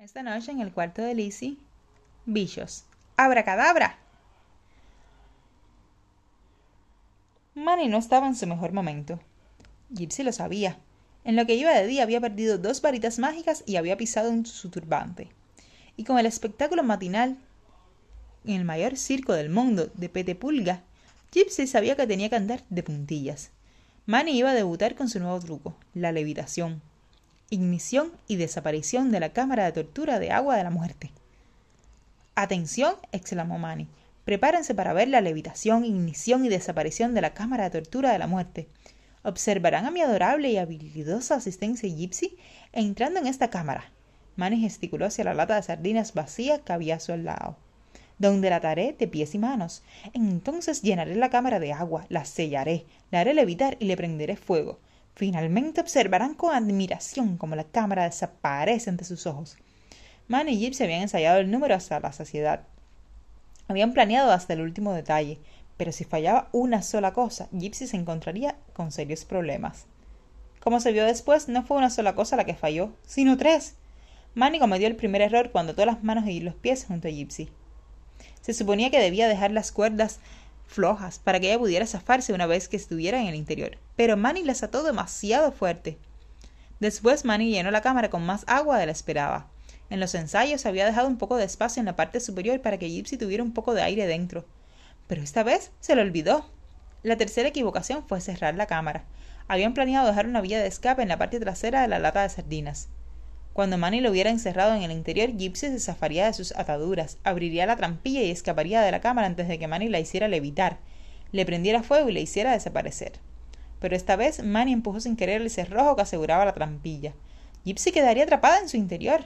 Esta noche en el cuarto de Lizzie, abra cadabra. Manny no estaba en su mejor momento. Gypsy lo sabía. En lo que iba de día había perdido dos varitas mágicas y había pisado en su turbante. Y con el espectáculo matinal en el mayor circo del mundo de Pete Pulga, Gypsy sabía que tenía que andar de puntillas. Manny iba a debutar con su nuevo truco, la levitación ignición y desaparición de la cámara de tortura de agua de la muerte. Atención, exclamó Manny. Prepárense para ver la levitación, ignición y desaparición de la cámara de tortura de la muerte. Observarán a mi adorable y habilidosa asistencia Gypsy entrando en esta cámara. Manny gesticuló hacia la lata de sardinas vacía que había a su lado. Donde la ataré de pies y manos. Entonces llenaré la cámara de agua, la sellaré, la haré levitar y le prenderé fuego. Finalmente observarán con admiración cómo la cámara desaparece ante sus ojos. Manny y Gypsy habían ensayado el número hasta la saciedad. Habían planeado hasta el último detalle, pero si fallaba una sola cosa, Gypsy se encontraría con serios problemas. Como se vio después, no fue una sola cosa la que falló, sino tres. Manny cometió el primer error cuando ató las manos y los pies junto a Gypsy. Se suponía que debía dejar las cuerdas flojas para que ella pudiera zafarse una vez que estuviera en el interior, pero Manny las ató demasiado fuerte. Después Manny llenó la cámara con más agua de la esperaba. En los ensayos había dejado un poco de espacio en la parte superior para que Gypsy tuviera un poco de aire dentro. Pero esta vez se lo olvidó. La tercera equivocación fue cerrar la cámara. Habían planeado dejar una vía de escape en la parte trasera de la lata de sardinas. Cuando Manny lo hubiera encerrado en el interior, Gypsy se zafaría de sus ataduras, abriría la trampilla y escaparía de la cámara antes de que Manny la hiciera levitar, le prendiera fuego y le hiciera desaparecer. Pero esta vez Manny empujó sin querer el cerrojo que aseguraba la trampilla. Gypsy quedaría atrapada en su interior.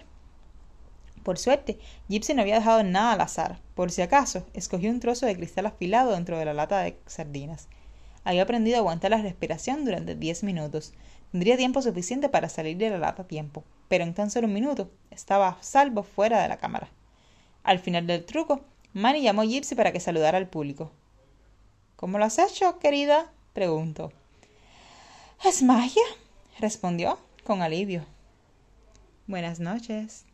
Por suerte, Gypsy no había dejado nada al azar. Por si acaso, escogió un trozo de cristal afilado dentro de la lata de sardinas. Había aprendido a aguantar la respiración durante diez minutos. Tendría tiempo suficiente para salir de la lata a tiempo, pero en tan solo un minuto estaba salvo fuera de la cámara. Al final del truco, Manny llamó a Gypsy para que saludara al público. ¿Cómo lo has hecho, querida? preguntó. Es magia, respondió con alivio. Buenas noches.